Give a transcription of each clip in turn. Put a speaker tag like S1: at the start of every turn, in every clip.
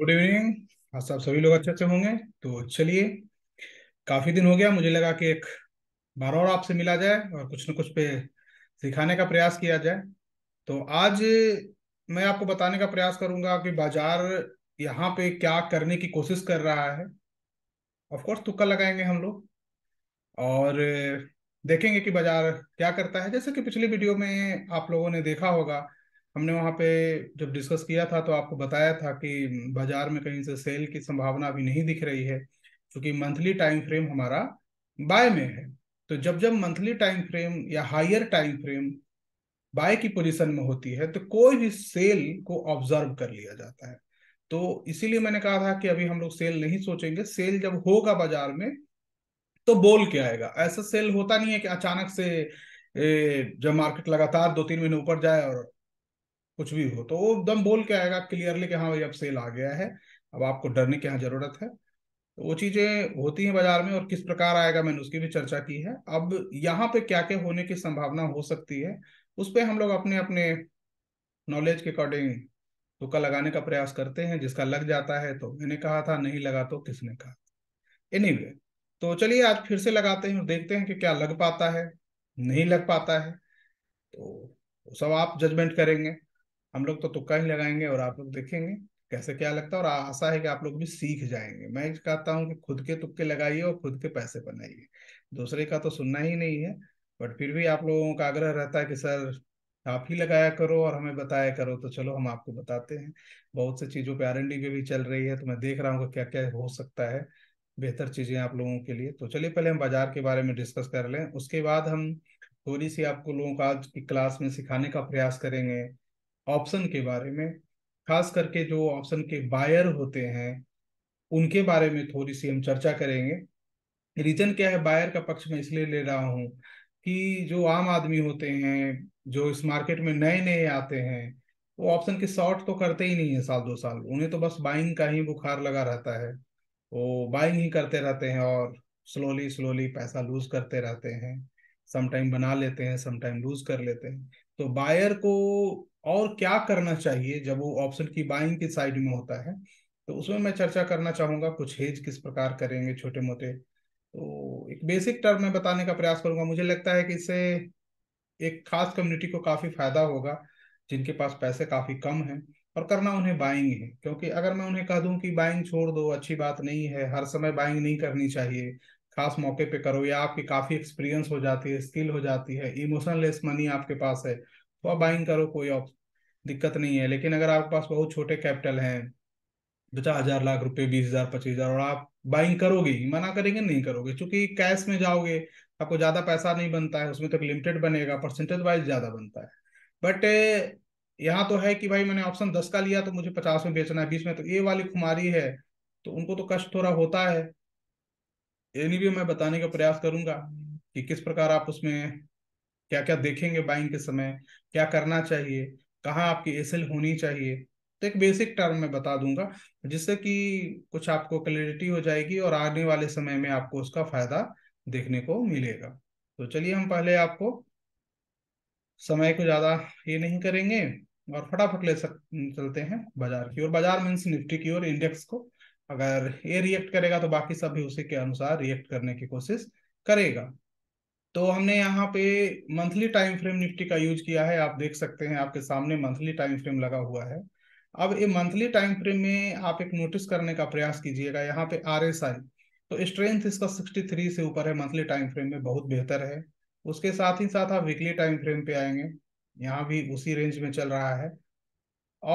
S1: good evening आज आप सभी लोग अच्छे अच्छे होंगे तो चलिए काफी दिन हो गया मुझे लगा कि एक बार और आपसे मिला जाए और कुछ न कुछ पे सिखाने का प्रयास किया जाए तो आज मैं आपको बताने का प्रयास करूंगा कि बाजार यहाँ पे क्या करने की कोशिश कर रहा है ऑफकोर्स तुक्का लगाएंगे हम लोग और देखेंगे कि बाजार क्या करता है जैसे कि पिछले वीडियो में आप लोगों ने देखा होगा हमने वहाँ पे जब डिस्कस किया था तो आपको बताया था कि बाजार में कहीं से सेल की संभावना अभी नहीं दिख रही है क्योंकि मंथली टाइम फ्रेम हमारा बाय में है तो जब जब मंथली टाइम फ्रेम या हायर टाइम फ्रेम बाय की पोजीशन में होती है तो कोई भी सेल को ऑब्जर्व कर लिया जाता है तो इसीलिए मैंने कहा था कि अभी हम लोग सेल नहीं सोचेंगे सेल जब होगा बाजार में तो बोल के आएगा ऐसा सेल होता नहीं है कि अचानक से जब मार्केट लगातार दो तीन महीने ऊपर जाए और कुछ भी हो तो वो एकदम बोल के आएगा क्लियरली कि हाँ भाई अब सेल आ गया है अब आपको डरने की यहाँ जरूरत है तो वो चीजें होती हैं बाजार में और किस प्रकार आएगा मैंने उसकी भी चर्चा की है अब यहाँ पे क्या क्या होने की संभावना हो सकती है उस पर हम लोग अपने अपने नॉलेज के अकॉर्डिंग धोखा लगाने का प्रयास करते हैं जिसका लग जाता है तो मैंने कहा था नहीं लगा तो किसने कहा एनी anyway, तो चलिए आज फिर से लगाते हैं और देखते हैं कि क्या लग पाता है नहीं लग पाता है तो सब आप जजमेंट करेंगे हम लोग तो तुक्का ही लगाएंगे और आप लोग देखेंगे कैसे क्या लगता है और आशा है कि आप लोग भी सीख जाएंगे मैं कहता हूँ कि खुद के तुक्के लगाइए और खुद के पैसे बनाइए दूसरे का तो सुनना ही नहीं है बट फिर भी आप लोगों का आग्रह रहता है कि सर आप ही लगाया करो और हमें बताया करो तो चलो हम आपको बताते हैं बहुत से चीज़ों पे आर एन डी भी चल रही है तो मैं देख रहा हूँ क्या क्या हो सकता है बेहतर चीज़ें आप लोगों के लिए तो चलिए पहले हम बाजार के बारे में डिस्कस कर लें उसके बाद हम थोड़ी सी आपको लोगों का आज की क्लास में सिखाने का प्रयास करेंगे ऑप्शन के बारे में खास करके जो ऑप्शन के बायर होते हैं उनके बारे में थोड़ी सी हम चर्चा करेंगे रीजन क्या है बायर का पक्ष मैं इसलिए ले रहा हूँ कि जो आम आदमी होते हैं जो इस मार्केट में नए नए आते हैं वो ऑप्शन के शॉर्ट तो करते ही नहीं है साल दो साल उन्हें तो बस बाइंग का ही बुखार लगा रहता है वो बाइंग ही करते रहते हैं और स्लोली स्लोली पैसा लूज करते रहते हैं समटाइम बना लेते हैं समटाइम लूज कर लेते हैं तो बायर को और क्या करना चाहिए जब वो ऑप्शन की बाइंग की साइड में होता है तो उसमें मैं चर्चा करना चाहूंगा कुछ हेज किस प्रकार करेंगे छोटे मोटे तो एक बेसिक टर्म में बताने का प्रयास करूंगा मुझे लगता है कि इससे एक खास कम्युनिटी को काफी फायदा होगा जिनके पास पैसे काफी कम हैं और करना उन्हें बाइंग है क्योंकि अगर मैं उन्हें कह दूं कि बाइंग छोड़ दो अच्छी बात नहीं है हर समय बाइंग नहीं करनी चाहिए खास मौके पे करो या आपकी काफी एक्सपीरियंस हो जाती है स्किल हो जाती है इमोशनलेस मनी आपके पास है तो आप बाइंग करो कोई दिक्कत नहीं है लेकिन अगर आपके पास बहुत छोटे कैपिटल हैं पचास हजार लाख रुपए बीस हजार पच्चीस हजार और आप बाइंग करोगे मना करेंगे नहीं करोगे क्योंकि कैश में जाओगे आपको ज्यादा पैसा नहीं बनता है उसमें तक लिमिटेड बनेगा परसेंटेज वाइज ज्यादा बनता है बट यहाँ तो है कि भाई मैंने ऑप्शन दस का लिया तो मुझे पचास में बेचना है बीस में तो ये वाली खुमारी है तो उनको तो कष्ट थोड़ा होता है एनी भी मैं बताने का प्रयास करूंगा कि किस प्रकार आप उसमें क्या क्या देखेंगे बाइंग के समय क्या करना चाहिए कहाँ आपकी एसएल होनी चाहिए तो एक बेसिक टर्म में बता दूंगा जिससे कि कुछ आपको क्लियरिटी हो जाएगी और आने वाले समय में आपको उसका फायदा देखने को मिलेगा तो चलिए हम पहले आपको समय को ज्यादा ये नहीं करेंगे और फटाफट ले सक चलते हैं बाजार की ओर बाजार मीन्स निफ्टी की ओर इंडेक्स को अगर ये रिएक्ट करेगा तो बाकी सब भी उसी के अनुसार रिएक्ट करने की कोशिश करेगा तो हमने यहाँ पे मंथली टाइम फ्रेम निफ्टी का यूज किया है आप देख सकते हैं आपके सामने मंथली टाइम फ्रेम लगा हुआ है अब ये मंथली टाइम फ्रेम में आप एक नोटिस करने का प्रयास कीजिएगा यहाँ पे आर एस आई तो स्ट्रेंथ इसका 63 से ऊपर है मंथली टाइम फ्रेम में बहुत बेहतर है उसके साथ ही साथ आप वीकली टाइम फ्रेम पे आएंगे यहाँ भी उसी रेंज में चल रहा है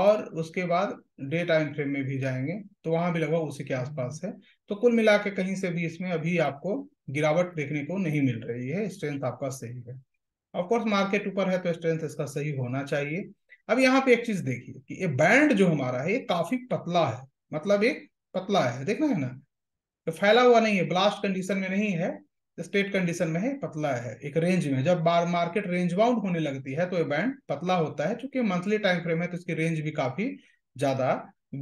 S1: और उसके बाद डे टाइम फ्रेम में भी जाएंगे तो वहाँ भी लगभग उसी के आसपास है तो कुल मिला के कहीं से भी इसमें अभी आपको गिरावट देखने को नहीं मिल रही है स्ट्रेंथ आपका सही है ऑफकोर्स मार्केट ऊपर है तो स्ट्रेंथ इसका सही होना चाहिए अब यहाँ पे एक चीज देखिए कि ये बैंड जो हमारा है ये काफी पतला है मतलब एक पतला है देखना है ना तो फैला हुआ नहीं है ब्लास्ट कंडीशन में नहीं है स्टेट कंडीशन में है पतला है एक रेंज में जब बार मार्केट रेंज बाउंड होने लगती है तो ये बैंड पतला होता है चूंकि मंथली टाइम फ्रेम है तो इसकी रेंज भी काफी ज्यादा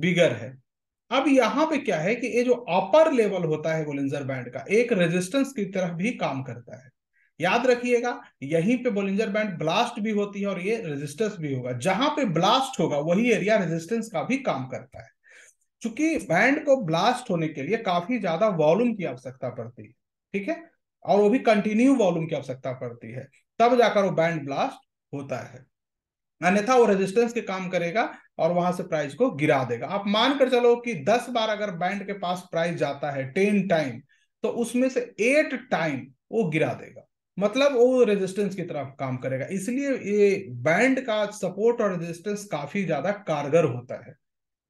S1: बिगर है अब यहां पे क्या है कि ये जो अपर लेवल होता है बोलिंजर बैंड का एक रेजिस्टेंस की तरह भी काम करता है याद रखिएगा यहीं पे बोलिंजर बैंड ब्लास्ट भी होती है और ये रेजिस्टेंस भी होगा जहां पे ब्लास्ट होगा वही एरिया रेजिस्टेंस का भी काम करता है चूंकि बैंड को ब्लास्ट होने के लिए काफी ज्यादा वॉल्यूम की आवश्यकता पड़ती है ठीक है और वो भी कंटिन्यू वॉल्यूम की आवश्यकता पड़ती है तब जाकर वो बैंड ब्लास्ट होता है अन्यथा वो रेजिस्टेंस के काम करेगा और वहां से प्राइस को गिरा देगा आप मानकर चलो कि दस बार अगर बैंड के पास प्राइस जाता है टेन टाइम तो उसमें से एट टाइम वो गिरा देगा मतलब वो रेजिस्टेंस की तरफ काम करेगा इसलिए ये बैंड का सपोर्ट और रेजिस्टेंस काफी ज्यादा कारगर होता है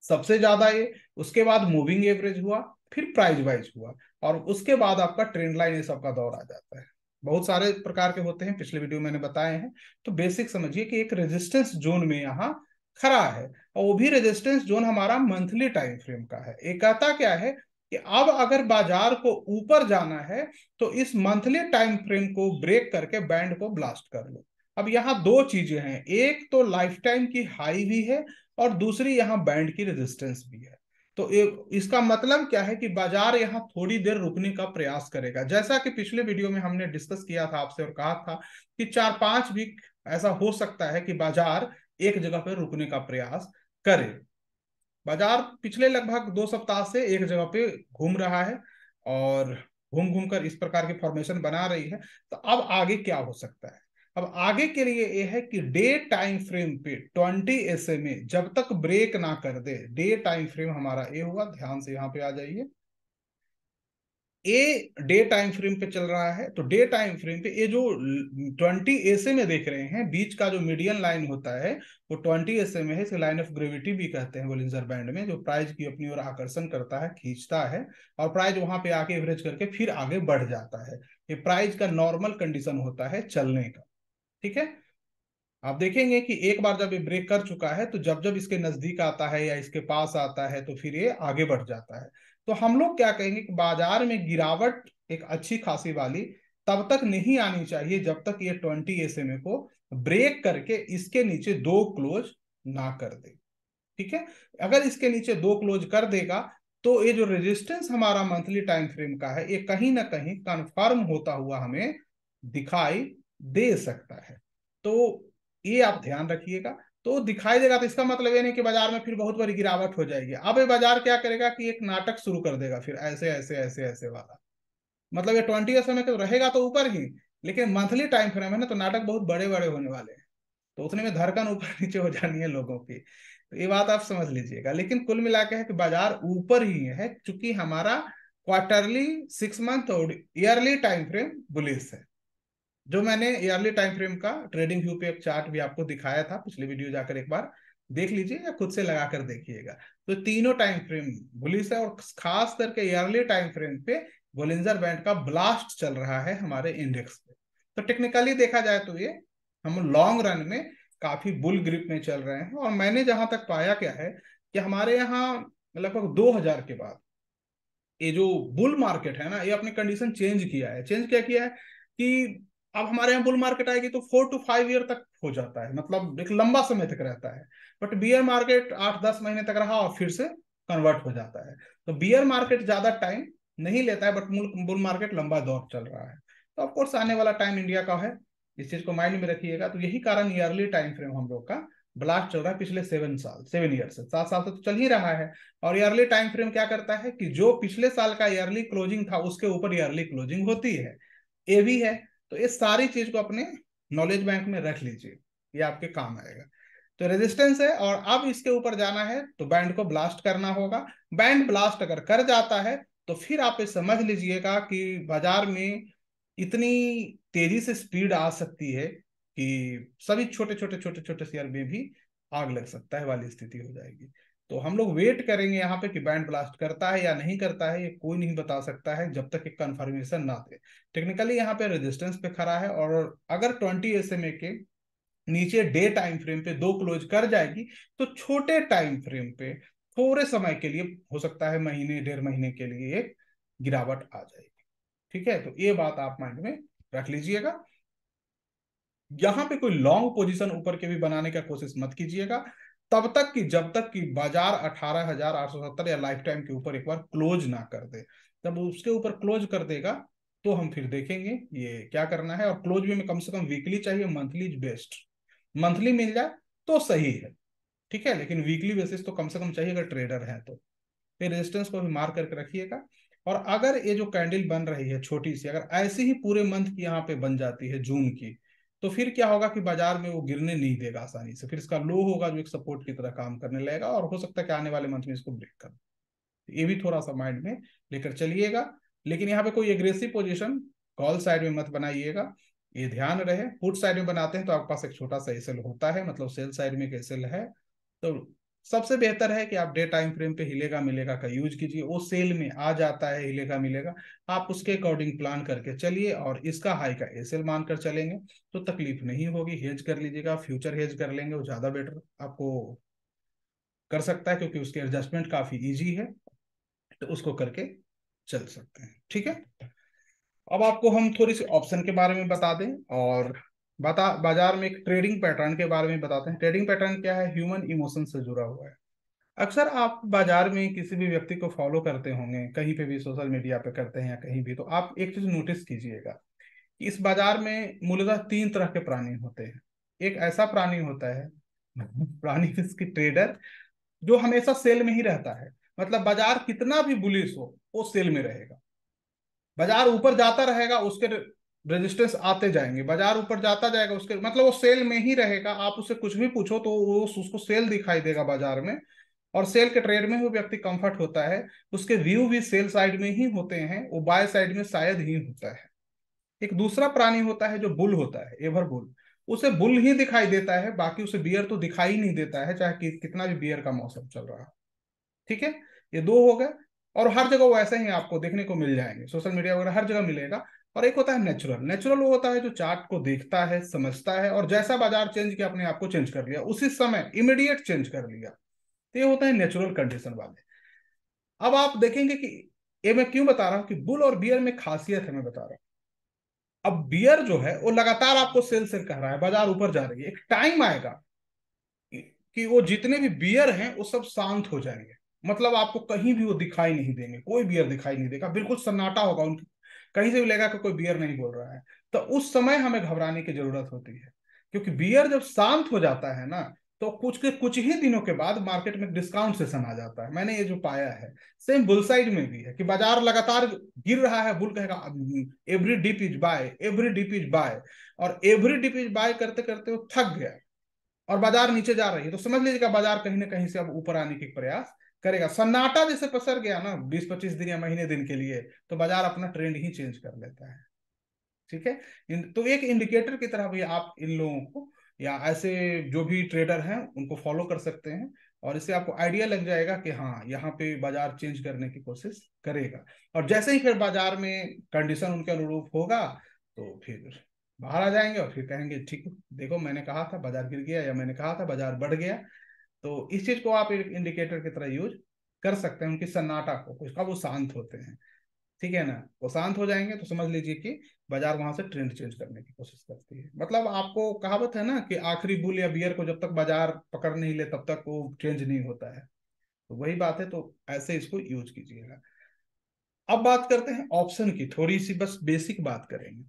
S1: सबसे ज्यादा ये उसके बाद मूविंग एवरेज हुआ फिर प्राइज वाइज हुआ और उसके बाद आपका ट्रेंड लाइन ये सबका दौर आ जाता है बहुत सारे प्रकार के होते हैं पिछले वीडियो मैंने बताए हैं तो बेसिक समझिए कि एक रेजिस्टेंस जोन में यहाँ खरा है और वो भी रेजिस्टेंस जोन हमारा मंथली टाइम फ्रेम का है एकाता क्या है कि अब अगर बाजार को ऊपर जाना है तो इस मंथली टाइम फ्रेम को ब्रेक करके बैंड को ब्लास्ट कर लो अब यहाँ दो चीजें हैं एक तो लाइफ टाइम की हाई भी है और दूसरी यहाँ बैंड की रेजिस्टेंस भी है तो इसका मतलब क्या है कि बाजार यहाँ थोड़ी देर रुकने का प्रयास करेगा जैसा कि पिछले वीडियो में हमने डिस्कस किया था आपसे और कहा था कि चार पांच वीक ऐसा हो सकता है कि बाजार एक जगह पर रुकने का प्रयास करे बाजार पिछले लगभग दो सप्ताह से एक जगह पे घूम रहा है और घूम घूम कर इस प्रकार की फॉर्मेशन बना रही है तो अब आगे क्या हो सकता है अब आगे के लिए यह है कि डे टाइम फ्रेम पे 20 एस जब तक ब्रेक ना कर दे डे टाइम फ्रेम हमारा ये हुआ ध्यान से यहाँ पे आ जाइए ए डे टाइम फ्रेम पे चल रहा है तो डे टाइम फ्रेम पे ये जो ट्वेंटी एसए में देख रहे हैं बीच का जो मीडियन लाइन होता है वो ट्वेंटी एसए में है इसे लाइन ऑफ ग्रेविटी भी कहते हैं वोलिंजर बैंड में जो प्राइज की अपनी ओर आकर्षण करता है खींचता है और प्राइज वहां पे आके एवरेज करके फिर आगे बढ़ जाता है ये प्राइज का नॉर्मल कंडीशन होता है चलने का ठीक है आप देखेंगे कि एक बार जब ये ब्रेक कर चुका है तो जब जब इसके नजदीक आता है या इसके पास आता है तो फिर ये आगे बढ़ जाता है तो हम लोग क्या कहेंगे कि बाजार में गिरावट एक अच्छी खासी वाली तब तक नहीं आनी चाहिए जब तक ये ट्वेंटी एस एम को ब्रेक करके इसके नीचे दो क्लोज ना कर दे ठीक है अगर इसके नीचे दो क्लोज कर देगा तो ये जो रेजिस्टेंस हमारा मंथली टाइम फ्रेम का है ये कहीं ना कहीं कंफर्म होता हुआ हमें दिखाई दे सकता है तो ये आप ध्यान रखिएगा तो दिखाई देगा तो इसका मतलब ये नहीं कि बाजार में फिर बहुत बड़ी गिरावट हो जाएगी अब ये बाजार क्या करेगा कि एक नाटक शुरू कर देगा फिर ऐसे ऐसे ऐसे ऐसे वाला मतलब ये ट्वेंटी समय के तो रहेगा तो ऊपर ही लेकिन मंथली टाइम फ्रेम है ना तो नाटक बहुत बड़े बड़े होने वाले हैं तो उतने में धड़कन ऊपर नीचे हो जानी है लोगों की तो ये बात आप समझ लीजिएगा लेकिन कुल मिला है कि बाजार ऊपर ही है चूंकि हमारा क्वार्टरली सिक्स मंथ और ईयरली टाइम फ्रेम बुलिस है जो मैंने ईयरली टाइम फ्रेम का ट्रेडिंग व्यू पे एक चार्ट भी आपको दिखाया था पिछले वीडियो जाकर एक बार देख लीजिए या खुद से लगा कर देखिएगा तो तीनों टाइम फ्रेम बुलिस है और खास करके ईयरली टाइम फ्रेम पे बोलिंजर बैंड का ब्लास्ट चल रहा है हमारे इंडेक्स पे तो टेक्निकली देखा जाए तो ये हम लॉन्ग रन में काफी बुल ग्रिप में चल रहे हैं और मैंने जहां तक पाया क्या है कि हमारे यहाँ लगभग 2000 के बाद ये जो बुल मार्केट है ना ये अपनी कंडीशन चेंज किया है चेंज क्या किया है कि अब हमारे यहाँ बुल मार्केट आएगी तो फोर टू फाइव ईयर तक हो जाता है मतलब एक लंबा समय तक रहता है बट बियर मार्केट आठ दस महीने तक रहा और फिर से कन्वर्ट हो जाता है तो बियर मार्केट ज्यादा टाइम नहीं लेता है बट बुल मार्केट लंबा दौर चल रहा है तो ऑफकोर्स आने वाला टाइम इंडिया का है इस चीज को माइंड में रखिएगा तो यही कारण ईयरली टाइम फ्रेम हम लोग का ब्लास्ट चल रहा है पिछले सेवन साल सेवन ईयर से सात साल से तो चल ही रहा है और ईयरली टाइम फ्रेम क्या करता है कि जो पिछले साल का ईयरली क्लोजिंग था उसके ऊपर ईयरली क्लोजिंग होती है ए भी है तो इस सारी चीज को अपने नॉलेज बैंक में रख लीजिए ये आपके काम आएगा तो रेजिस्टेंस है और अब इसके ऊपर जाना है तो बैंड को ब्लास्ट करना होगा बैंड ब्लास्ट अगर कर जाता है तो फिर आप ये समझ लीजिएगा कि बाजार में इतनी तेजी से स्पीड आ सकती है कि सभी छोटे छोटे छोटे छोटे शेयर में भी आग लग सकता है वाली स्थिति हो जाएगी तो हम लोग वेट करेंगे यहाँ पे कि बैंड ब्लास्ट करता है या नहीं करता है ये कोई नहीं बता सकता है जब तक एक कंफर्मेशन ना दे टेक्निकली यहाँ पे रेजिस्टेंस पे खड़ा है और अगर ट्वेंटी एस के नीचे डे टाइम फ्रेम पे दो क्लोज कर जाएगी तो छोटे टाइम फ्रेम पे थोड़े समय के लिए हो सकता है महीने डेढ़ महीने के लिए एक गिरावट आ जाएगी ठीक है तो ये बात आप माइंड में रख लीजिएगा यहाँ पे कोई लॉन्ग पोजीशन ऊपर के भी बनाने का कोशिश मत कीजिएगा तब तक कि जब तक कि बाजार 18,870 या लाइफ टाइम के ऊपर एक बार क्लोज ना कर दे जब उसके ऊपर क्लोज कर देगा तो हम फिर देखेंगे ये क्या करना है और क्लोज भी में कम से कम वीकली चाहिए मंथली बेस्ट मंथली मिल जाए तो सही है ठीक है लेकिन वीकली बेसिस तो कम से कम चाहिए अगर ट्रेडर है तो फिर तो रेजिस्टेंस को भी मार करके रखिएगा और अगर ये जो कैंडल बन रही है छोटी सी अगर ऐसी ही पूरे मंथ की यहाँ पे बन जाती है जून की तो फिर क्या होगा कि बाजार में वो गिरने नहीं देगा आसानी से फिर इसका लो होगा जो एक सपोर्ट की तरह काम करने लगेगा और हो सकता है कि आने वाले मंथ में इसको ब्रेक कर तो ये भी थोड़ा सा माइंड में लेकर चलिएगा लेकिन यहाँ पे कोई एग्रेसिव पोजिशन कॉल साइड में मत बनाइएगा ये ध्यान रहे पुट साइड में बनाते हैं तो आपके पास एक छोटा सा एसेल होता है मतलब सेल साइड में एक एसेल है तो सबसे बेहतर है कि आप डे टाइम फ्रेम पे हिलेगा मिलेगा का यूज कीजिए वो सेल में आ जाता है हिलेगा मिलेगा आप उसके अकॉर्डिंग प्लान करके चलिए और इसका हाई का एसएल मानकर चलेंगे तो तकलीफ नहीं होगी हेज कर लीजिएगा फ्यूचर हेज कर लेंगे वो ज्यादा बेटर आपको कर सकता है क्योंकि उसके एडजस्टमेंट काफी ईजी है तो उसको करके चल सकते हैं ठीक है अब आपको हम थोड़ी सी ऑप्शन के बारे में बता दें और बता बाजार में एक ट्रेडिंग पैटर्न के बारे में बताते हैं ट्रेडिंग पैटर्न क्या है ह्यूमन इमोशन से जुड़ा हुआ है अक्सर आप बाजार में किसी भी व्यक्ति को फॉलो करते होंगे कहीं पे भी सोशल मीडिया पे करते हैं या कहीं भी तो आप एक चीज नोटिस कीजिएगा कि इस बाजार में मूलतः तीन तरह के प्राणी होते हैं एक ऐसा प्राणी होता है प्राणी इसकी ट्रेडर जो हमेशा सेल में ही रहता है मतलब बाजार कितना भी बुलिस हो वो सेल में रहेगा बाजार ऊपर जाता रहेगा उसके रेजिस्टेंस आते जाएंगे बाजार ऊपर जाता जाएगा उसके मतलब वो सेल में ही रहेगा आप उसे कुछ भी पूछो तो वो उसको सेल दिखाई देगा बाजार में और सेल के ट्रेड में वो व्यक्ति कंफर्ट होता है उसके व्यू भी सेल साइड में ही होते हैं वो बाय साइड में शायद ही होता है एक दूसरा प्राणी होता है जो बुल होता है एवर बुल उसे बुल ही दिखाई देता है बाकी उसे बियर तो दिखाई नहीं देता है चाहे कि, कितना भी बियर का मौसम चल रहा ठीक है ये दो हो गए और हर जगह वो ऐसे ही आपको देखने को मिल जाएंगे सोशल मीडिया वगैरह हर जगह मिलेगा और एक होता है नेचुरल नेचुरल वो होता है जो चार्ट को देखता है समझता है और जैसा बाजार चेंज किया अपने आप को चेंज कर लिया उसी समय इमिडिएट चेंज कर लिया तो ये होता है नेचुरल कंडीशन वाले अब आप देखेंगे कि ये मैं क्यों बता रहा हूं कि बुल और बियर में खासियत है मैं बता रहा हूं अब बियर जो है वो लगातार आपको सेल सेल कह रहा है बाजार ऊपर जा रही है एक टाइम आएगा कि वो जितने भी बियर हैं वो सब शांत हो जाएंगे मतलब आपको कहीं भी वो दिखाई नहीं देंगे कोई बियर दिखाई नहीं देगा बिल्कुल सन्नाटा होगा उनकी कहीं से भी लेगा कि कोई बियर नहीं बोल रहा है तो उस समय हमें घबराने की जरूरत होती है क्योंकि बियर जब शांत हो जाता है ना तो कुछ के कुछ ही दिनों के बाद मार्केट में डिस्काउंट सेशन आ जाता है मैंने ये जो पाया है सेम बुल साइड में भी है कि बाजार लगातार गिर रहा है बुल कहेगा every dip is buy every dip is buy और एवरी डिप इज बाय करते करते वो थक गया और बाजार नीचे जा रही है तो समझ लीजिएगा बाजार कहीं ना कहीं से अब ऊपर आने के प्रयास करेगा सन्नाटा जैसे पसर गया ना बीस पच्चीस दिन या महीने दिन के लिए तो बाजार अपना ट्रेंड ही चेंज कर लेता है ठीक है तो एक इंडिकेटर की तरह भी आप इन लोगों को या ऐसे जो भी ट्रेडर हैं उनको फॉलो कर सकते हैं और इससे आपको आइडिया लग जाएगा कि हाँ यहाँ पे बाजार चेंज करने की कोशिश करेगा और जैसे ही फिर बाजार में कंडीशन उनके अनुरूप होगा तो फिर बाहर आ जाएंगे और फिर कहेंगे ठीक देखो मैंने कहा था बाजार गिर गया या मैंने कहा था बाजार बढ़ गया तो इस चीज को आप एक इंडिकेटर की तरह यूज कर सकते हैं उनकी सन्नाटा को उसका वो शांत होते हैं ठीक है ना वो शांत हो जाएंगे तो समझ लीजिए कि बाजार वहां से ट्रेंड चेंज करने की कोशिश करती है मतलब आपको कहावत है ना कि आखिरी बुल या बियर को जब तक बाजार पकड़ नहीं ले तब तक वो चेंज नहीं होता है तो वही बात है तो ऐसे इसको यूज कीजिएगा अब बात करते हैं ऑप्शन की थोड़ी सी बस बेसिक बात करेंगे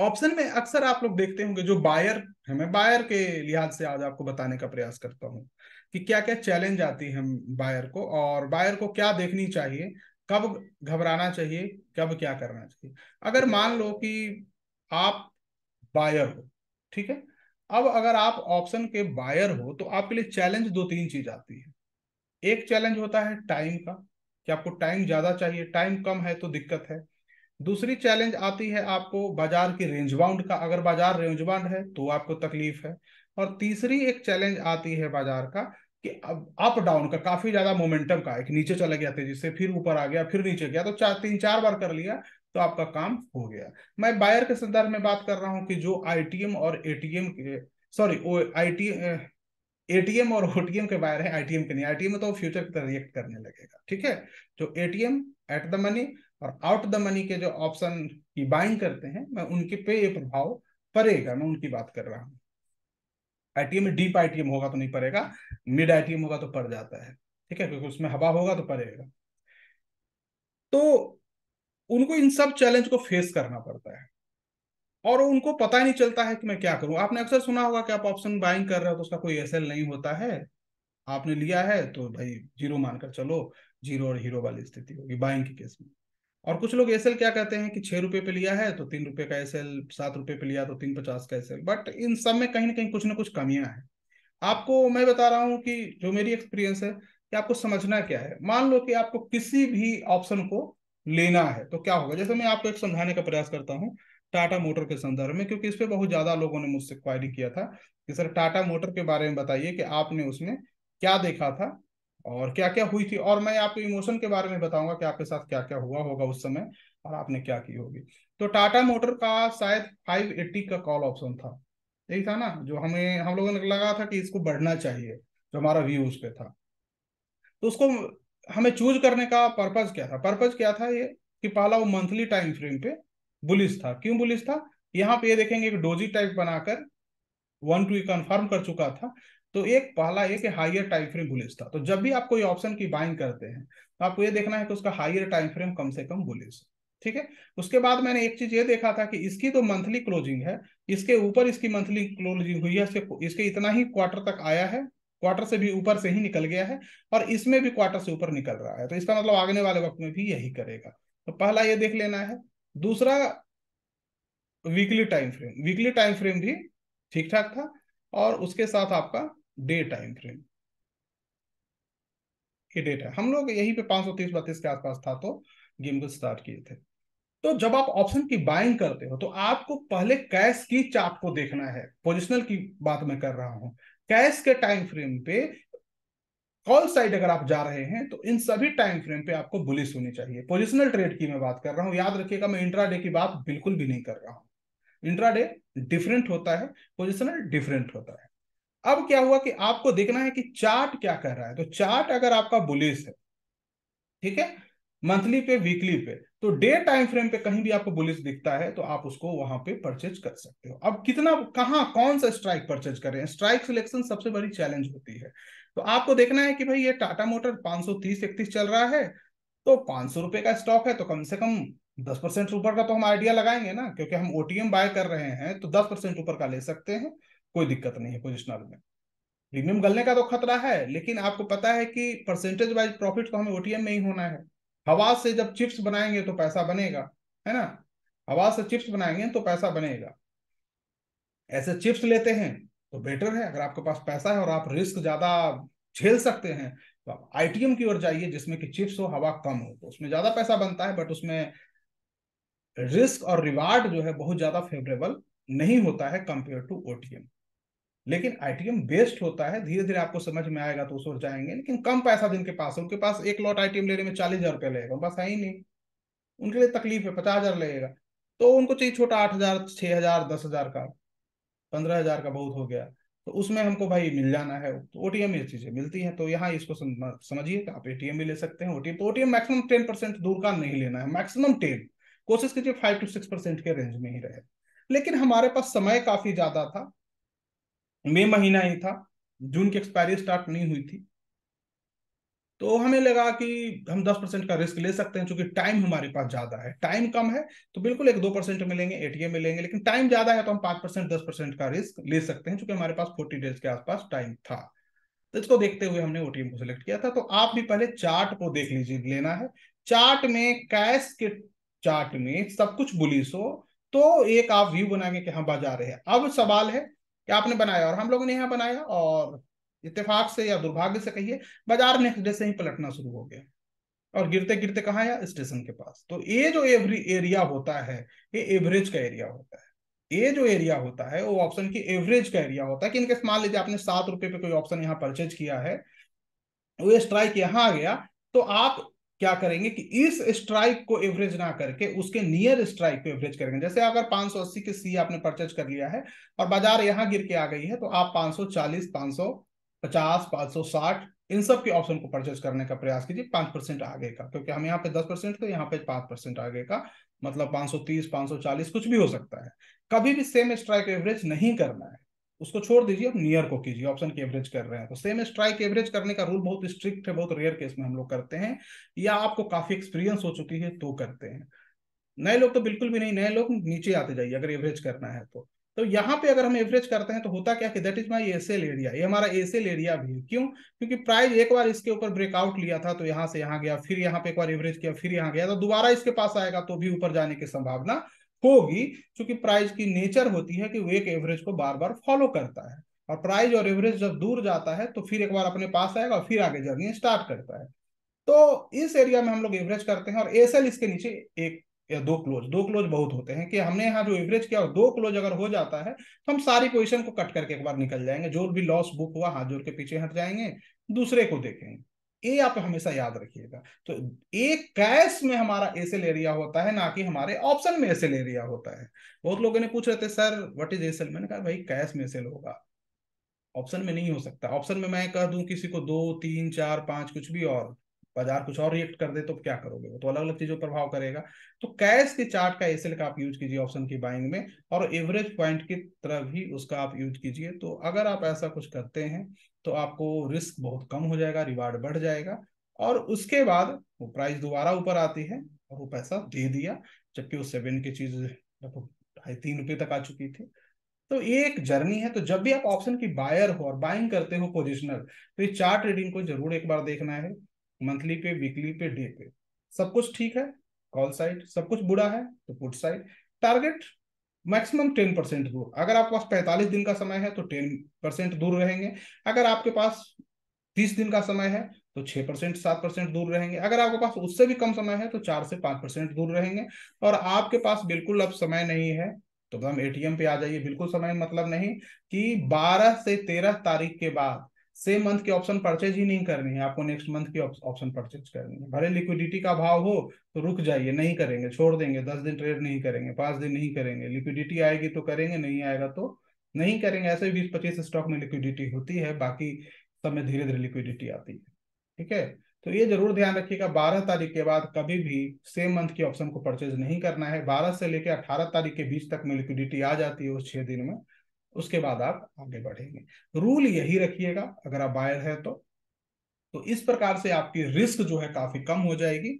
S1: ऑप्शन में अक्सर आप लोग देखते होंगे जो बायर है मैं बायर के लिहाज से आज आपको बताने का प्रयास करता हूँ कि क्या क्या चैलेंज आती है बायर को और बायर को क्या देखनी चाहिए कब घबराना चाहिए कब क्या करना चाहिए अगर मान लो कि आप बायर हो ठीक है अब अगर आप ऑप्शन के बायर हो तो आपके लिए चैलेंज दो तीन चीज आती है एक चैलेंज होता है टाइम का कि आपको टाइम ज्यादा चाहिए टाइम कम है तो दिक्कत है दूसरी चैलेंज आती है आपको बाजार की रेंज बाउंड का अगर बाजार रेंज बाउंड है तो आपको तकलीफ है और तीसरी एक चैलेंज आती है बाजार का कि अप डाउन का काफी ज्यादा मोमेंटम का एक नीचे चला गया तेजी से फिर ऊपर आ गया फिर नीचे गया तो चार तीन चार बार कर लिया तो आपका काम हो गया मैं बायर के संदर्भ में बात कर रहा हूं कि जो आईटीएम और एटीएम के सॉरी आई एटीएम और ओटीएम के बायर है आईटीएम के नहीं आईटीएम में तो फ्यूचर की तरह रिएक्ट करने लगेगा ठीक है जो एटीएम एट द मनी और आउट द मनी के जो ऑप्शन की बाइंग करते हैं मैं उनके पे ये प्रभाव पड़ेगा मैं उनकी बात कर रहा हूँ आईटीएम में डीप आईटीएम होगा तो नहीं पड़ेगा मिड आईटीएम होगा तो पड़ जाता है ठीक है क्योंकि उसमें हवा होगा तो पड़ेगा तो उनको इन सब चैलेंज को फेस करना पड़ता है और उनको पता ही नहीं चलता है कि मैं क्या करूं आपने अक्सर सुना होगा कि आप ऑप्शन बाइंग कर रहे हो तो उसका कोई एस नहीं होता है आपने लिया है तो भाई जीरो मानकर चलो जीरो और हीरो वाली स्थिति होगी बाइंग के केस में और कुछ लोग एस क्या कहते हैं कि छह रुपए पे लिया है तो तीन रुपए का एस एल सात रुपए पे लिया तो तीन पचास का एस बट इन सब में कहीं ना कहीं कुछ ना कुछ कमियां हैं आपको मैं बता रहा हूँ कि जो मेरी एक्सपीरियंस है कि आपको समझना क्या है मान लो कि आपको किसी भी ऑप्शन को लेना है तो क्या होगा जैसे मैं आपको एक समझाने का प्रयास करता हूँ टाटा मोटर के संदर्भ में क्योंकि इस पर बहुत ज्यादा लोगों ने मुझसे क्वायरी किया था कि सर टाटा मोटर के बारे में बताइए कि आपने उसमें क्या देखा था और क्या क्या हुई थी और मैं आपको इमोशन के बारे में बताऊंगा कि आपके साथ क्या क्या हुआ होगा उस समय और आपने क्या की होगी तो टाटा मोटर का शायद 580 का कॉल ऑप्शन था यही था ना जो हमें हम लोगों ने लगा था कि इसको बढ़ना चाहिए जो हमारा व्यू उस पर था तो उसको हमें चूज करने का पर्पज क्या था पर्पज क्या था ये कि पाला वो मंथली टाइम फ्रेम पे बुलिस था क्यों बुलिस था यहाँ पे ये देखेंगे कि डोजी टाइप बनाकर वन टू कन्फर्म कर चुका था तो एक पहला ये कि टाइम फ्रेम बुलिस था तो जब भी आप कोई ऑप्शन की बाइंग करते हैं तो आपको ये देखना है कि उसका हाइयर टाइम फ्रेम कम से कम बुलिस ठीक है उसके बाद मैंने एक चीज ये देखा था कि इसकी तो मंथली क्लोजिंग है इसके ऊपर इसकी मंथली क्लोजिंग हुई है इसके इसके इतना ही क्वार्टर तक आया है क्वार्टर से भी ऊपर से ही निकल गया है और इसमें भी क्वार्टर से ऊपर निकल रहा है तो इसका मतलब आगने वाले वक्त में भी यही करेगा तो पहला ये देख लेना है दूसरा weekly time frame weekly time frame भी ठीक ठाक था और उसके साथ आपका डे टाइम फ्रेम ये डेट है हम लोग यही पे पांच सौ तीस बत्तीस के आसपास था तो गेम को स्टार्ट किए थे तो जब आप ऑप्शन की बाइंग करते हो तो आपको पहले कैश की चार्ट को देखना है पोजिशनल की बात मैं कर रहा हूं कैश के टाइम फ्रेम पे कॉल साइड अगर आप जा रहे हैं तो इन सभी टाइम फ्रेम पे आपको बुलिस होनी चाहिए पोजिशनल ट्रेड की मैं बात कर रहा हूं याद रखिएगा मैं इंट्रा डे की बात बिल्कुल भी नहीं कर रहा हूं डे डिफरेंट होता है पोजिशनल डिफरेंट होता है अब क्या हुआ कि आपको देखना है कि चार्ट क्या कर रहा है तो चार्ट अगर आपका बुलिस है ठीक है मंथली पे वीकली पे तो डे टाइम फ्रेम पे कहीं भी आपको बुलिस दिखता है तो आप उसको वहां पे परचेज कर सकते हो अब कितना कहां कौन सा स्ट्राइक परचेज कर रहे हैं स्ट्राइक सिलेक्शन सबसे बड़ी चैलेंज होती है तो आपको देखना है कि भाई ये टाटा मोटर पांच सौ तीस इकतीस चल रहा है तो पांच सौ रुपए का स्टॉक है तो कम से कम दस परसेंट ऊपर का तो हम आइडिया लगाएंगे ना क्योंकि हम ओटीएम बाय कर रहे हैं तो दस परसेंट ऊपर का ले सकते हैं कोई दिक्कत नहीं है पोजिशनल में प्रीमियम गलने का तो खतरा है लेकिन आपको पता है कि परसेंटेज वाइज प्रॉफिट तो हमें ओटीएम में ही होना है हवा से जब चिप्स बनाएंगे तो पैसा बनेगा है ना हवा से चिप्स बनाएंगे तो पैसा बनेगा ऐसे चिप्स लेते हैं तो बेटर है अगर आपके पास पैसा है और आप रिस्क ज्यादा झेल सकते हैं तो आप आईटीएम की ओर जाइए जिसमें कि चिप्स हो हवा कम हो तो उसमें ज्यादा पैसा बनता है बट उसमें रिस्क और रिवार्ड जो है बहुत ज्यादा फेवरेबल नहीं होता है कंपेयर टू ओटीएम लेकिन आईटीएम बेस्ड होता है धीरे धीरे आपको समझ में आएगा तो उस जाएंगे लेकिन कम पैसा जिनके पास है उनके पास एक लॉट आईटीएम लेने में चालीस हजार रुपया लगेगा उनके पास है ही नहीं उनके लिए तकलीफ है पचास हजार लगेगा तो उनको चाहिए छोटा आठ हजार छह हजार दस हजार का पंद्रह हजार का बहुत हो गया तो उसमें हमको भाई मिल जाना है तो ओटीएम ये चीज़ें मिलती है तो यहाँ इसको समझिए आप एटीएम भी ले सकते हैं ओटीएम तो ओटीएम मैक्सिमम टेन परसेंट दूर का नहीं लेना है मैक्सिमम टेन कोशिश कीजिए फाइव टू सिक्स परसेंट के रेंज में ही रहे लेकिन हमारे पास समय काफ़ी ज़्यादा था मई महीना ही था जून की एक्सपायरी स्टार्ट नहीं हुई थी तो हमें लगा कि हम 10 परसेंट का रिस्क ले सकते हैं क्योंकि टाइम हमारे पास ज्यादा है टाइम कम है तो बिल्कुल एक दो परसेंट मिलेंगे एटीएम मिलेंगे लेकिन टाइम ज्यादा है तो हम पांच परसेंट दस परसेंट का रिस्क ले सकते हैं क्योंकि हमारे पास फोर्टी डेज के आसपास टाइम था तो इसको देखते हुए हमने ओटीएम को सिलेक्ट किया था तो आप भी पहले चार्ट को देख लीजिए लेना है चार्ट में कैश के चार्ट में सब कुछ बुलिस हो तो एक आप व्यू बनाएंगे कि हम बाजार है अब सवाल है कि आपने बनाया और हम लोगों ने यहाँ बनाया और इतफाक से या दुर्भाग्य से कहिए बाजार नेक्स्ट डे से ही पलटना शुरू हो गया और गिरते गिरते कहाँ आया स्टेशन के पास तो ये जो एवरी एरिया होता है ये एवरेज का एरिया होता है ये जो एरिया होता है वो ऑप्शन की एवरेज का एरिया होता है कि इनके मान लीजिए आपने सात रुपए पे कोई ऑप्शन यहाँ परचेज किया है वो स्ट्राइक यहाँ आ गया तो आप क्या करेंगे कि इस स्ट्राइक को एवरेज ना करके उसके नियर स्ट्राइक को एवरेज करेंगे जैसे अगर 580 के सी आपने परचेज कर लिया है और बाजार यहां गिर के आ गई है तो आप 540 550 560 इन सब के ऑप्शन को परचेज करने का प्रयास कीजिए पांच परसेंट आगे का क्योंकि हम यहाँ पे दस परसेंट तो यहाँ पे पांच परसेंट आगे का मतलब पांच सौ कुछ भी हो सकता है कभी भी सेम स्ट्राइक एवरेज नहीं करना है उसको छोड़ दीजिए आप नियर को कीजिए ऑप्शन की एवरेज कर रहे हैं तो सेम स्ट्राइक एवरेज करने का रूल बहुत स्ट्रिक्ट है बहुत रेयर केस में हम लोग करते हैं या आपको काफी एक्सपीरियंस हो चुकी है तो करते हैं नए लोग तो बिल्कुल भी नहीं नए लोग नीचे आते जाइए अगर एवरेज करना है तो तो यहाँ पे अगर हम एवरेज करते हैं तो होता क्या कि that is my sell area ये हमारा एसेल एरिया भी है क्यों क्योंकि प्राइज एक बार इसके ऊपर ब्रेकआउट लिया था तो यहाँ से यहाँ गया फिर यहाँ पे एक बार एवरेज किया फिर यहाँ गया तो दोबारा इसके पास आएगा तो भी ऊपर जाने की संभावना होगी क्योंकि प्राइस की नेचर होती है कि वो एक एवरेज को बार बार फॉलो करता है और प्राइस और एवरेज जब दूर जाता है तो फिर एक बार अपने पास आएगा और फिर आगे जर्नी स्टार्ट करता है तो इस एरिया में हम लोग एवरेज करते हैं और एस इसके नीचे एक या दो क्लोज दो क्लोज बहुत होते हैं कि हमने यहाँ जो एवरेज किया और दो क्लोज अगर हो जाता है तो हम सारी पोजिशन को कट करके एक बार निकल जाएंगे जो भी लॉस बुक हुआ हाथ जोड़ के पीछे हट जाएंगे दूसरे को देखेंगे ए आप हमेशा याद रखिएगा तो ए कैश में हमारा एसेल एरिया होता है ना कि हमारे ऑप्शन में एसेल एरिया होता है बहुत लोगों ने पूछ रहे थे सर व्हाट इज एसेल मैंने कहा भाई कैश में एसेल होगा ऑप्शन में नहीं हो सकता ऑप्शन में मैं कह दूं किसी को दो तीन चार पांच कुछ भी और बाजार कुछ और रिएक्ट कर दे तो क्या करोगे वो तो अलग अलग चीजों पर प्रभाव करेगा तो कैश के चार्ट का एसएल का आप यूज कीजिए ऑप्शन की बाइंग में और एवरेज पॉइंट की तरह भी उसका आप यूज कीजिए तो अगर आप ऐसा कुछ करते हैं तो आपको रिस्क बहुत कम हो जाएगा रिवार्ड बढ़ जाएगा और उसके बाद वो प्राइस दोबारा ऊपर आती है और वो पैसा दे दिया जबकि वो सेवन की चीज ढाई तीन रुपये तक आ चुकी थी तो ये एक जर्नी है तो जब भी आप ऑप्शन की बायर हो और बाइंग करते हो पोजिशनल तो ये चार्ट रीडिंग को जरूर एक बार देखना है मंथली पे वीकली पे डे पे सब कुछ ठीक है कॉल साइड सब कुछ बुरा है तो put side target maximum ten percent दूर अगर आपके पास पैंतालीस दिन का समय है तो टेन परसेंट दूर रहेंगे अगर आपके पास तीस दिन का समय है तो छह परसेंट सात परसेंट दूर रहेंगे अगर आपके पास उससे भी कम समय है तो चार से पांच परसेंट दूर रहेंगे और आपके पास बिल्कुल अब समय नहीं है तो हम एटीएम पे आ जाइए बिल्कुल समय मतलब नहीं कि बारह से तेरह तारीख के बाद सेम मंथ की ऑप्शन परचेज ही नहीं करनी है आपको नेक्स्ट मंथ की ऑप्शन परचेज करनी है भले लिक्विडिटी का भाव हो तो रुक जाइए नहीं करेंगे छोड़ देंगे दस दिन ट्रेड नहीं करेंगे पांच दिन नहीं करेंगे लिक्विडिटी आएगी तो करेंगे नहीं आएगा तो नहीं करेंगे ऐसे बीस पच्चीस स्टॉक में लिक्विडिटी होती है बाकी सब में धीरे धीरे लिक्विडिटी आती है ठीक है तो ये जरूर ध्यान रखिएगा बारह तारीख के बाद कभी भी सेम मंथ की ऑप्शन को परचेज नहीं करना है बारह से लेकर अठारह तारीख के बीच तक में लिक्विडिटी आ जाती है उस छह दिन में उसके बाद आप आगे बढ़ेंगे रूल यही रखिएगा अगर आप बायर है तो तो इस प्रकार से आपकी रिस्क जो है काफी कम हो जाएगी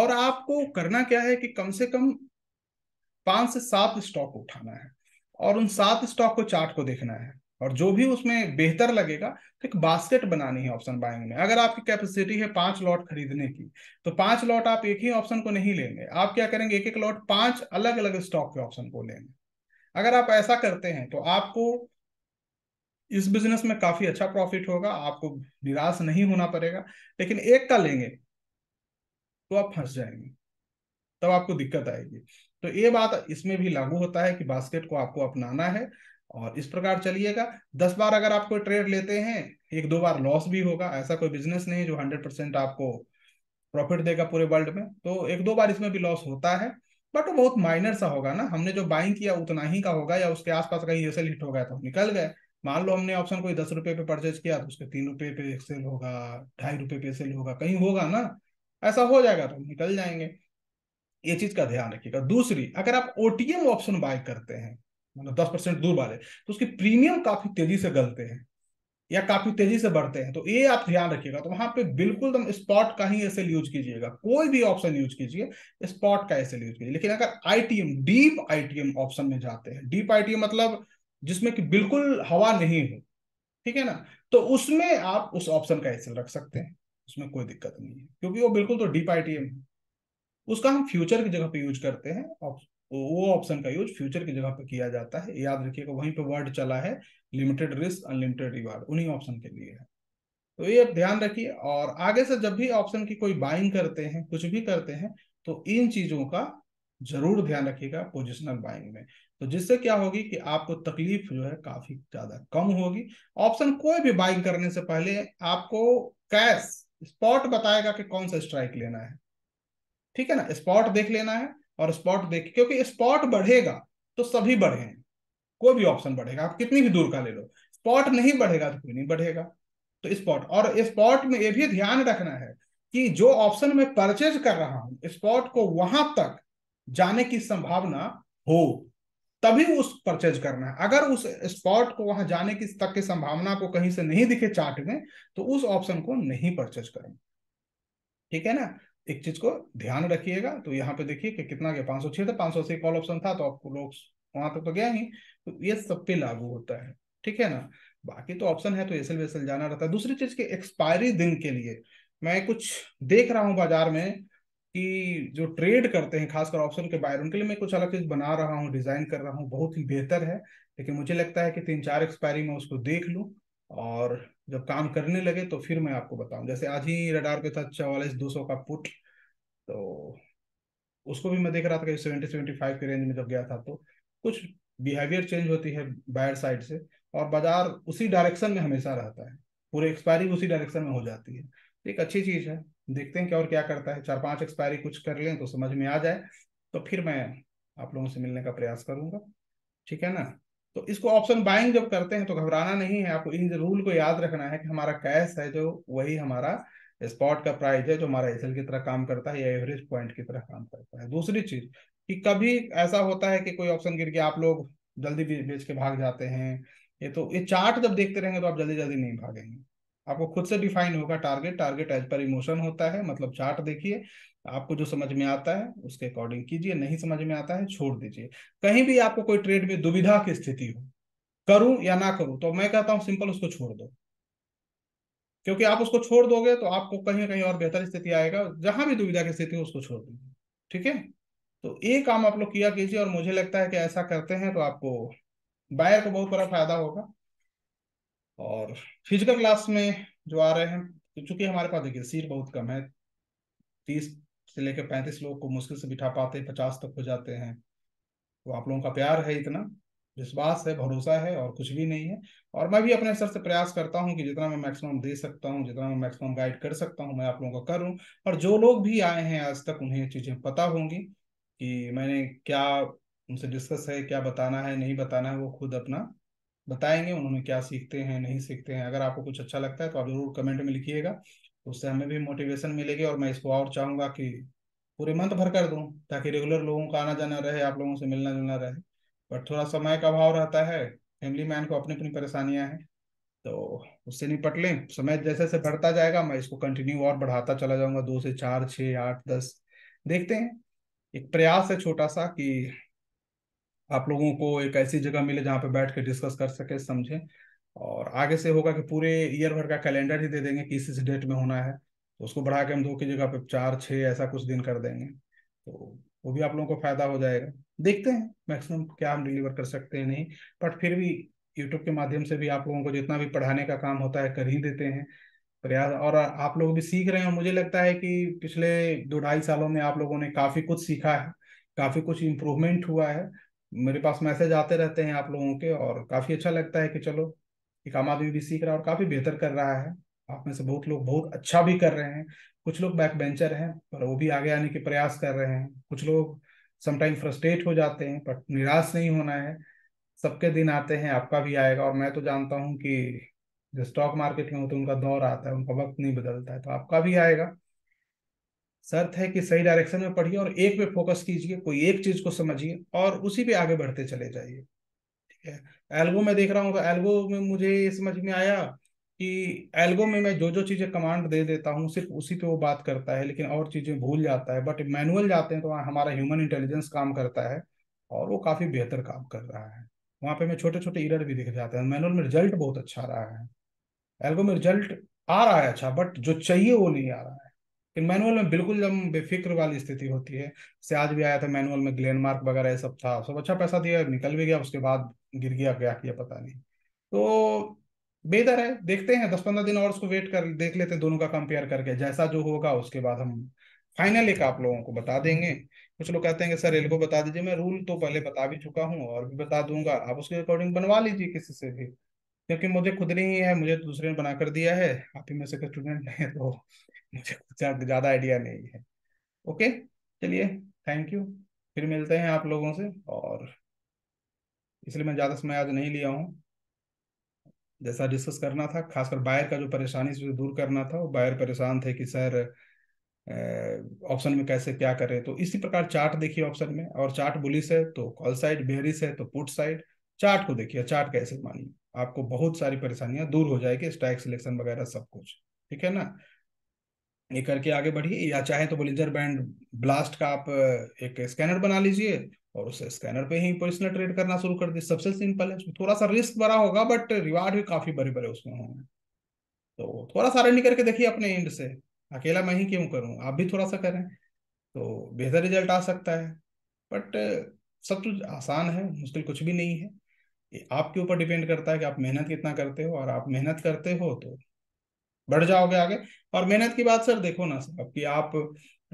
S1: और आपको करना क्या है कि कम से कम पांच से सात स्टॉक उठाना है और उन सात स्टॉक को चार्ट को देखना है और जो भी उसमें बेहतर लगेगा तो एक बास्केट बनानी है ऑप्शन बाइंग में अगर आपकी कैपेसिटी है पांच लॉट खरीदने की तो पांच लॉट आप एक ही ऑप्शन को नहीं लेंगे आप क्या करेंगे एक एक लॉट पांच अलग अलग स्टॉक के ऑप्शन को लेंगे अगर आप ऐसा करते हैं तो आपको इस बिजनेस में काफी अच्छा प्रॉफिट होगा आपको निराश नहीं होना पड़ेगा लेकिन एक का लेंगे तो आप फंस जाएंगे तब आपको दिक्कत आएगी तो ये बात इसमें भी लागू होता है कि बास्केट को आपको अपनाना है और इस प्रकार चलिएगा दस बार अगर आप कोई ट्रेड लेते हैं एक दो बार लॉस भी होगा ऐसा कोई बिजनेस नहीं जो हंड्रेड परसेंट आपको प्रॉफिट देगा पूरे वर्ल्ड में तो एक दो बार इसमें भी लॉस होता है बट वो बहुत माइनर सा होगा ना हमने जो बाइंग किया उतना ही का होगा या उसके आसपास कहीं सेल हिट हो गया तो निकल गए मान लो हमने ऑप्शन कोई दस रुपए पे परचेज किया तो उसके तीन रुपए पे सेल होगा ढाई रुपए पे सेल होगा कहीं होगा ना ऐसा हो जाएगा तो निकल जाएंगे ये चीज का ध्यान रखिएगा दूसरी अगर आप ओटीएम ऑप्शन बाय करते हैं मतलब दस परसेंट दूर वाले तो उसकी प्रीमियम काफी तेजी से गलते हैं या काफी तेजी से बढ़ते हैं तो ये आप ध्यान रखिएगा तो वहां पे बिल्कुल तुम स्पॉट का ही ऐसे यूज कीजिएगा कोई भी ऑप्शन यूज कीजिए स्पॉट का ऐसे यूज कीजिए लेकिन अगर आईटीएम डीप आईटीएम ऑप्शन में जाते हैं डीप आईटीएम मतलब जिसमें कि बिल्कुल हवा नहीं हो ठीक है ना तो उसमें आप उस ऑप्शन का ऐसे रख सकते हैं उसमें कोई दिक्कत नहीं है क्योंकि वो बिल्कुल तो डीप टी एम उसका हम फ्यूचर की जगह पे यूज करते हैं तो वो ऑप्शन का यूज फ्यूचर की जगह पे किया जाता है याद रखिएगा वहीं पे वर्ड चला है लिमिटेड रिस्क अनलिमिटेड रिवार्ड उन्हीं ऑप्शन के लिए है तो ये आप ध्यान रखिए और आगे से जब भी ऑप्शन की कोई बाइंग करते हैं कुछ भी करते हैं तो इन चीजों का जरूर ध्यान रखिएगा पोजिशनल बाइंग में तो जिससे क्या होगी कि आपको तकलीफ जो है काफी ज्यादा कम होगी ऑप्शन कोई भी बाइंग करने से पहले आपको कैश स्पॉट बताएगा कि कौन सा स्ट्राइक लेना है ठीक है ना स्पॉट देख लेना है और स्पॉट देख क्योंकि स्पॉट बढ़ेगा तो सभी बढ़े कोई भी ऑप्शन बढ़ेगा आप कितनी भी दूर का ले लो स्पॉट नहीं बढ़ेगा तो कोई नहीं बढ़ेगा तो स्पॉट और स्पॉट में ये भी ध्यान रखना है कि जो ऑप्शन में परचेज कर रहा हूं स्पॉट को वहां तक जाने की संभावना हो तभी उस परचेज करना है अगर उस स्पॉट को वहां जाने की तक की संभावना को कहीं से नहीं दिखे चार्ट में तो उस ऑप्शन को नहीं परचेज करना ठीक है ना एक चीज को ध्यान रखिएगा तो यहाँ पे देखिए कि कितना गया पांच सौ छह था पांच सौ अस्सी कॉल ऑप्शन था तो आपको लोग वहां तक तो गया ही तो ये सब पे लागू होता है ठीक है ना बाकी तो ऑप्शन है तो एसल वेसल जाना रहता है दूसरी चीज के एक्सपायरी दिन के लिए मैं कुछ देख रहा हूँ बाजार में कि जो ट्रेड करते हैं खासकर ऑप्शन के बाहर उनके लिए मैं कुछ अलग चीज बना रहा हूँ डिजाइन कर रहा हूँ बहुत ही बेहतर है लेकिन मुझे लगता है कि तीन चार एक्सपायरी में उसको देख लूँ और जब काम करने लगे तो फिर मैं आपको बताऊं जैसे आज ही रडार पे था चवालीस दो सौ का पुट तो उसको भी मैं देख रहा था कि सेवेंटी सेवेंटी फाइव के रेंज में जब गया था तो कुछ बिहेवियर चेंज होती है बायर साइड से और बाजार उसी डायरेक्शन में हमेशा रहता है पूरे एक्सपायरी उसी डायरेक्शन में हो जाती है तो एक अच्छी चीज़ है देखते हैं क्या और क्या करता है चार पांच एक्सपायरी कुछ कर लें तो समझ में आ जाए तो फिर मैं आप लोगों से मिलने का प्रयास करूंगा ठीक है ना तो इसको ऑप्शन बाइंग जब करते हैं तो घबराना नहीं है आपको इन रूल को याद रखना है कि हमारा कैश है जो वही हमारा स्पॉट का प्राइस है जो हमारा एसएल की तरह काम करता है या एवरेज पॉइंट की तरह काम करता है दूसरी चीज कि कभी ऐसा होता है कि कोई ऑप्शन गिर के आप लोग जल्दी बेच के भाग जाते हैं ये तो ये चार्ट जब देखते रहेंगे तो आप जल्दी जल्दी नहीं भागेंगे आपको खुद से डिफाइन होगा target target as per emotion होता है मतलब चार्ट देखिए आपको जो समझ में आता है उसके अकॉर्डिंग कीजिए नहीं समझ में आता है छोड़ दीजिए कहीं भी आपको कोई ट्रेड में दुविधा की स्थिति हो करूं या ना करूं तो मैं कहता हूं सिंपल उसको छोड़ दो क्योंकि आप उसको छोड़ दोगे तो आपको कहीं ना कहीं और बेहतर स्थिति आएगा जहां भी दुविधा की स्थिति हो उसको छोड़ दीजिए ठीक है तो ये काम आप लोग किया कीजिए और मुझे लगता है कि ऐसा करते हैं तो आपको बायर को बहुत बड़ा फायदा होगा और फिजिकल क्लास में जो आ रहे हैं तो चूंकि हमारे पास देखिए सीट बहुत कम है तीस से लेकर पैंतीस लोग को मुश्किल से बिठा पाते पचास तक हो जाते हैं तो आप लोगों का प्यार है इतना विश्वास है भरोसा है और कुछ भी नहीं है और मैं भी अपने स्तर से प्रयास करता हूँ कि जितना मैं मैक्सिमम दे सकता हूँ जितना मैं मैक्सिमम गाइड कर सकता हूँ मैं आप लोगों का करूँ और जो लोग भी आए हैं आज तक उन्हें चीज़ें पता होंगी कि मैंने क्या उनसे डिस्कस है क्या बताना है नहीं बताना है वो खुद अपना बताएंगे उन्होंने क्या सीखते हैं नहीं सीखते हैं अगर आपको कुछ अच्छा लगता है तो आप जरूर कमेंट में लिखिएगा तो उससे हमें भी मोटिवेशन मिलेगी और मैं इसको और चाहूंगा कि पूरे मंथ भर कर दूं ताकि रेगुलर लोगों का आना जाना रहे आप लोगों से मिलना जुलना रहे बट थोड़ा समय का अभाव रहता है फैमिली मैन को अपनी अपनी परेशानियां हैं तो उससे निपट लें समय जैसे जैसे बढ़ता जाएगा मैं इसको कंटिन्यू और बढ़ाता चला जाऊंगा दो से चार छः आठ दस देखते हैं एक प्रयास है छोटा सा कि आप लोगों को एक ऐसी जगह मिले जहाँ पे बैठ के डिस्कस कर सके समझें और आगे से होगा कि पूरे ईयर भर का कैलेंडर ही दे देंगे किस इस डेट में होना है तो उसको बढ़ा के हम दो की जगह पे चार छः ऐसा कुछ दिन कर देंगे तो वो भी आप लोगों को फायदा हो जाएगा देखते हैं मैक्सिमम क्या हम डिलीवर कर सकते हैं नहीं बट फिर भी यूट्यूब के माध्यम से भी आप लोगों को जितना भी पढ़ाने का काम होता है कर ही देते हैं प्रयास और आप लोग भी सीख रहे हैं मुझे लगता है कि पिछले दो ढाई सालों में आप लोगों ने काफ़ी कुछ सीखा है काफ़ी कुछ इम्प्रूवमेंट हुआ है मेरे पास मैसेज आते रहते हैं आप लोगों के और काफ़ी अच्छा लगता है कि चलो एक आम आदमी भी सीख रहा है और काफी बेहतर कर रहा है आप में से बहुत लोग बहुत अच्छा भी कर रहे हैं कुछ लोग बैक बेंचर हैं पर वो भी आगे आने के प्रयास कर रहे हैं कुछ लोग समटाइम फ्रस्ट्रेट हो जाते हैं बट निराश नहीं होना है सबके दिन आते हैं आपका भी आएगा और मैं तो जानता हूँ कि जो स्टॉक मार्केट में होते तो उनका दौर आता है उनका वक्त नहीं बदलता है तो आपका भी आएगा शर्त है कि सही डायरेक्शन में पढ़िए और एक पे फोकस कीजिए कोई एक चीज को समझिए और उसी पे आगे बढ़ते चले जाइए एल्गो में देख रहा हूँ तो एल्गो में मुझे ये समझ में आया कि एल्गो में मैं जो जो चीज़ें कमांड दे देता हूँ सिर्फ उसी पे वो बात करता है लेकिन और चीज़ें भूल जाता है बट मैनुअल जाते हैं तो वहाँ हमारा ह्यूमन इंटेलिजेंस काम करता है और वो काफ़ी बेहतर काम कर रहा है वहाँ पे मैं छोटे छोटे इरर भी दिख जाते हैं मैनुअल में रिजल्ट बहुत अच्छा रहा है एल्गो में रिजल्ट आ रहा है अच्छा बट जो चाहिए वो नहीं आ रहा है लेकिन मैनुअल में बिल्कुल जब बेफिक्र वाली स्थिति होती है से आज भी आया था मैनुअल में ग्लेनमार्क वगैरह ये सब था सब अच्छा पैसा दिया निकल भी गया उसके बाद गिर गया गया किया पता नहीं तो बेहतर है देखते हैं दस पंद्रह दिन और उसको वेट कर देख लेते हैं दोनों का कंपेयर करके जैसा जो होगा उसके बाद हम फाइनल एक आप लोगों को बता देंगे कुछ लोग कहते हैं कि सर रेलको बता दीजिए मैं रूल तो पहले बता भी चुका हूँ और भी बता दूंगा आप उसके अकॉर्डिंग बनवा लीजिए किसी से भी क्योंकि मुझे खुद नहीं है मुझे दूसरे ने बना कर दिया है आप ही में से स्टूडेंट हैं तो मुझे ज़्यादा आइडिया नहीं है ओके चलिए थैंक यू फिर मिलते हैं आप लोगों से और इसलिए मैं ज़्यादा समय आज नहीं लिया हूँ जैसा डिस्कस करना था खासकर बायर का जो परेशानी से दूर करना था वो बायर परेशान थे कि सर ऑप्शन में कैसे क्या करें तो इसी प्रकार चार्ट देखिए ऑप्शन में और चार्ट बुलिस है तो कॉल साइड बेहरिस है तो पुट साइड चार्ट को देखिए चार्ट कैसे मानिए आपको बहुत सारी परेशानियां दूर हो जाएगी स्टैक सिलेक्शन वगैरह सब कुछ ठीक है ना ये करके आगे बढ़िए या चाहे तो बोलिंजर बैंड ब्लास्ट का आप एक स्कैनर बना लीजिए और उसे स्कैनर पे ही पर्सनल ट्रेड करना शुरू कर दी सबसे सिंपल है थोड़ा सा रिस्क बड़ा होगा बट रिवार्ड भी काफी बड़े बड़े उसमें होंगे तो थोड़ा सा रनिंग करके देखिए अपने एंड से अकेला मैं ही क्यों करूँ आप भी थोड़ा सा करें तो बेहतर रिजल्ट आ सकता है बट सब कुछ आसान है मुश्किल कुछ भी नहीं है आपके ऊपर डिपेंड करता है कि आप मेहनत कितना करते हो और आप मेहनत करते हो तो बढ़ जाओगे आगे और मेहनत की बात सर देखो ना सर आपकी आप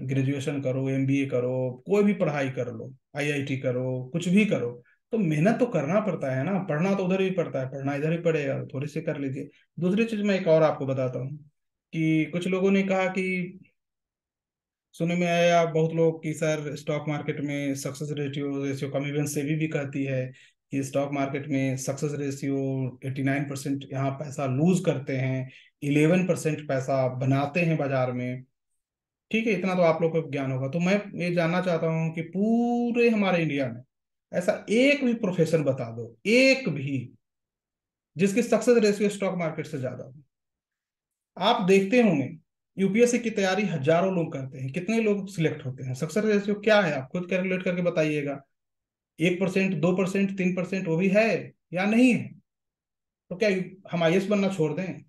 S1: ग्रेजुएशन करो एमबीए करो कोई भी पढ़ाई कर लो आईआईटी करो कुछ भी करो तो मेहनत तो करना पड़ता है ना पढ़ना तो उधर भी पड़ता है पढ़ना इधर ही पड़ेगा थोड़ी सी कर लीजिए दूसरी चीज मैं एक और आपको बताता हूँ कि कुछ लोगों ने कहा कि सुनने में आया बहुत लोग कि सर स्टॉक मार्केट में सक्सेस रेशियो रेशियो कमीबन से भी कहती है कि स्टॉक मार्केट में सक्सेस रेशियो 89 परसेंट यहाँ पैसा लूज करते हैं 11 परसेंट पैसा बनाते हैं बाजार में ठीक है इतना तो आप लोग को ज्ञान होगा तो मैं ये जानना चाहता हूँ कि पूरे हमारे इंडिया में ऐसा एक भी प्रोफेशन बता दो एक भी जिसकी सक्सेस रेशियो स्टॉक मार्केट से ज्यादा हो आप देखते होंगे यूपीएससी की तैयारी हजारों लोग करते हैं कितने लोग सिलेक्ट होते हैं सक्सेस रेशियो क्या है आप खुद कैलकुलेट करके बताइएगा एक परसेंट दो परसेंट तीन परसेंट वो भी है या नहीं है तो क्या हम आई बनना छोड़ दें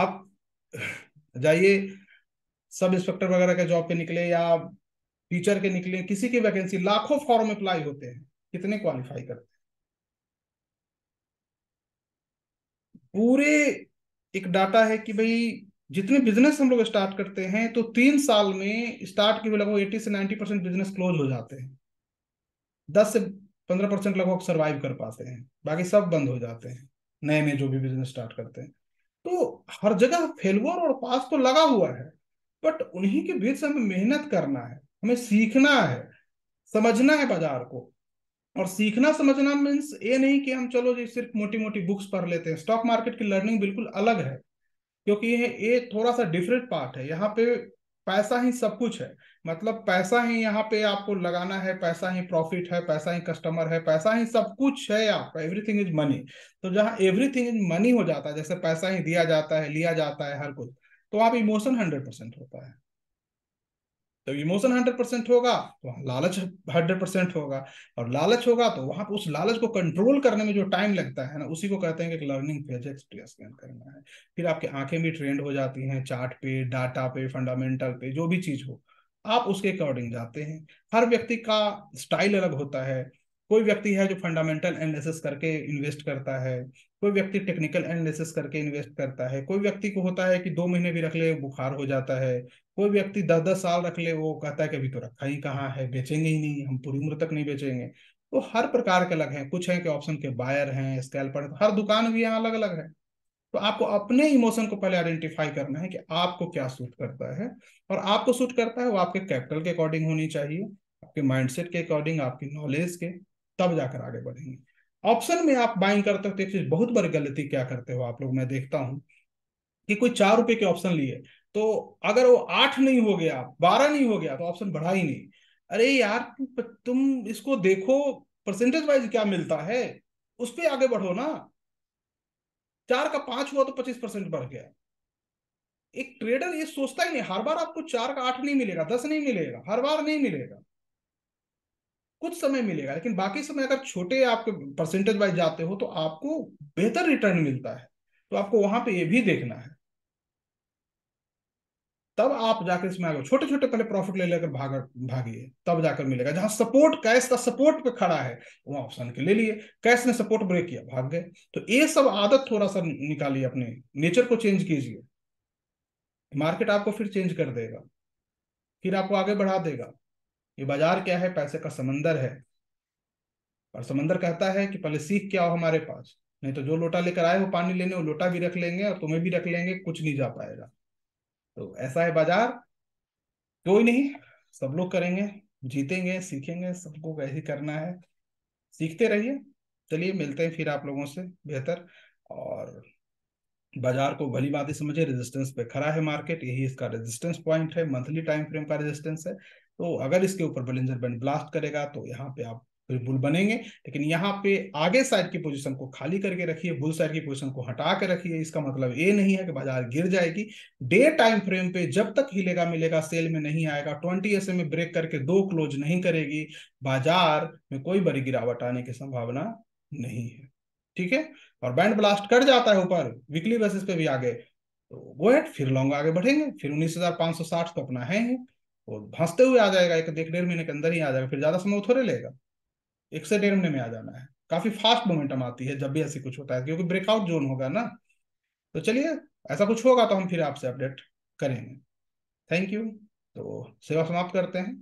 S1: आप जाइए सब इंस्पेक्टर वगैरह के जॉब पे निकले या टीचर के निकले किसी की वैकेंसी लाखों फॉर्म अप्लाई होते हैं कितने क्वालिफाई करते हैं पूरे एक डाटा है कि भाई जितने बिजनेस हम लोग स्टार्ट करते हैं तो तीन साल में स्टार्ट के लगभग एट्टी से नाइन्टी परसेंट बिजनेस क्लोज हो जाते हैं दस से पंद्रह परसेंट लगभग सर्वाइव कर पाते हैं बाकी सब बंद हो जाते हैं नए नए जो भी बिजनेस स्टार्ट करते हैं तो हर जगह फेलवर और पास तो लगा हुआ है बट उन्हीं के बीच से हमें मेहनत करना है हमें सीखना है समझना है बाजार को और सीखना समझना मीन्स ये नहीं कि हम चलो जी सिर्फ मोटी मोटी बुक्स पढ़ लेते हैं स्टॉक मार्केट की लर्निंग बिल्कुल अलग है क्योंकि ये ये थोड़ा सा डिफरेंट पार्ट है यहाँ पे पैसा ही सब कुछ है मतलब पैसा ही यहाँ पे आपको लगाना है पैसा ही प्रॉफिट है पैसा ही कस्टमर है पैसा ही सब कुछ है आपका एवरीथिंग इज मनी तो जहाँ एवरीथिंग इज मनी हो जाता है जैसे पैसा ही दिया जाता है लिया जाता है हर कुछ तो आप इमोशन हंड्रेड परसेंट होता है तो इमोशन हंड्रेड परसेंट होगा तो वहां लालच हंड्रेड परसेंट होगा और लालच होगा तो वहां उस लालच को कंट्रोल करने में जो टाइम लगता है ना उसी को कहते हैं कि लर्निंग फेज एक्सपीरियंस गेन करना है फिर आपकी आंखें भी ट्रेंड हो जाती हैं चार्ट पे डाटा पे फंडामेंटल पे जो भी चीज हो आप उसके अकॉर्डिंग जाते हैं हर व्यक्ति का स्टाइल अलग होता है कोई व्यक्ति है जो फंडामेंटल एनालिसिस करके इन्वेस्ट करता है कोई व्यक्ति टेक्निकल एनालिसिस करके इन्वेस्ट करता है कोई व्यक्ति को होता है कि दो महीने भी रख ले बुखार हो जाता है कोई व्यक्ति दस दस साल रख ले वो कहता है कि अभी तो रखा ही कहाँ है बेचेंगे ही नहीं हम पूरी उम्र तक नहीं बेचेंगे तो हर प्रकार के अलग हैं कुछ हैं कि ऑप्शन के बायर हैं स्कैल्पर हर दुकान भी यहाँ अलग अलग है तो आपको अपने इमोशन को पहले आइडेंटिफाई करना है कि आपको क्या सूट करता है और आपको सूट करता है वो आपके कैपिटल के अकॉर्डिंग होनी चाहिए आपके माइंडसेट के अकॉर्डिंग आपकी नॉलेज के तब जाकर आगे बढ़ेंगे ऑप्शन में आप बाइंग करते हो तो एक चीज बहुत बड़ी गलती क्या करते हो आप लोग मैं देखता हूँ कि कोई चार रुपए के ऑप्शन लिए तो अगर वो आठ नहीं हो गया बारह नहीं हो गया तो ऑप्शन बढ़ा ही नहीं अरे यार तुम इसको देखो परसेंटेज वाइज क्या मिलता है उस पर आगे बढ़ो ना चार का पांच हुआ तो पच्चीस परसेंट बढ़ गया एक ट्रेडर ये सोचता ही नहीं हर बार आपको चार का आठ नहीं मिलेगा दस नहीं मिलेगा हर बार नहीं मिलेगा कुछ समय मिलेगा लेकिन बाकी समय अगर छोटे आपके परसेंटेज वाइज जाते हो तो आपको बेहतर रिटर्न मिलता है तो आपको वहां पे ये भी देखना है तब आप जाकर इसमें आगे छोटे छोटे पहले प्रॉफिट ले लेकर भाग भागिए तब जाकर मिलेगा जहां सपोर्ट कैश का सपोर्ट पे खड़ा है वहां ऑप्शन के ले लिए कैश ने सपोर्ट ब्रेक किया भाग गए तो ये सब आदत थोड़ा सा निकालिए अपने नेचर को चेंज कीजिए मार्केट आपको फिर चेंज कर देगा फिर आपको आगे बढ़ा देगा ये बाजार क्या है पैसे का समंदर है और समंदर कहता है कि पहले सीख क्या हो हमारे पास नहीं तो जो लोटा लेकर आए हो पानी लेने वो लोटा भी रख लेंगे और तुम्हें भी रख लेंगे कुछ नहीं जा पाएगा तो ऐसा है बाजार कोई नहीं सब लोग करेंगे जीतेंगे सीखेंगे सबको कैसे करना है सीखते रहिए चलिए मिलते हैं फिर आप लोगों से बेहतर और बाजार को भली बात ही समझे रेजिस्टेंस पे खड़ा है मार्केट यही इसका रेजिस्टेंस पॉइंट है मंथली टाइम फ्रेम का रेजिस्टेंस है तो अगर इसके ऊपर बलेंजर बैंड ब्लास्ट करेगा तो यहाँ पे आप बुल बनेंगे लेकिन यहाँ पे आगे साइड की पोजीशन को खाली करके रखिए बुल साइड की पोजीशन को हटा के रखिए इसका मतलब ये नहीं है कि बाजार गिर जाएगी डे टाइम फ्रेम पे जब तक हिलेगा मिलेगा सेल में नहीं आएगा ट्वेंटी एस में ब्रेक करके दो क्लोज नहीं करेगी बाजार में कोई बड़ी गिरावट आने की संभावना नहीं है ठीक है और बैंड ब्लास्ट कर जाता है ऊपर वीकली बेसिस पे भी आगे तो वो फिर लॉन्ग आगे बढ़ेंगे फिर उन्नीस हजार पांच सौ साठ तो अपना है वो भांसते हुए आ जाएगा एक एक डेढ़ महीने के अंदर ही आ जाएगा फिर ज़्यादा समय थोड़े लेगा एक से डेढ़ महीने में आ जाना है काफ़ी फास्ट मोमेंटम आती है जब भी ऐसी कुछ होता है क्योंकि ब्रेकआउट जोन होगा ना तो चलिए ऐसा कुछ होगा तो हम फिर आपसे अपडेट करेंगे थैंक यू तो सेवा समाप्त करते हैं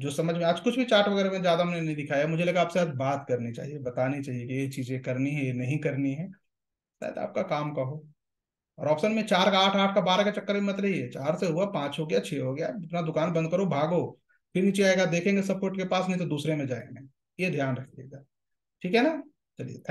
S1: जो समझ में आज कुछ भी चार्ट वगैरह में ज़्यादा मैंने नहीं दिखाया मुझे लगा आपसे आज बात करनी चाहिए बतानी चाहिए कि ये चीज़ें करनी है ये नहीं करनी है शायद आपका काम का हो और ऑप्शन में चार का आठ आठ का बारह का चक्कर में मत रहिए चार से हुआ पांच हो गया छह हो गया अपना दुकान बंद करो भागो फिर नीचे आएगा देखेंगे सपोर्ट के पास नहीं तो दूसरे में जाएंगे ये ध्यान रखिएगा ठीक है ना चलिए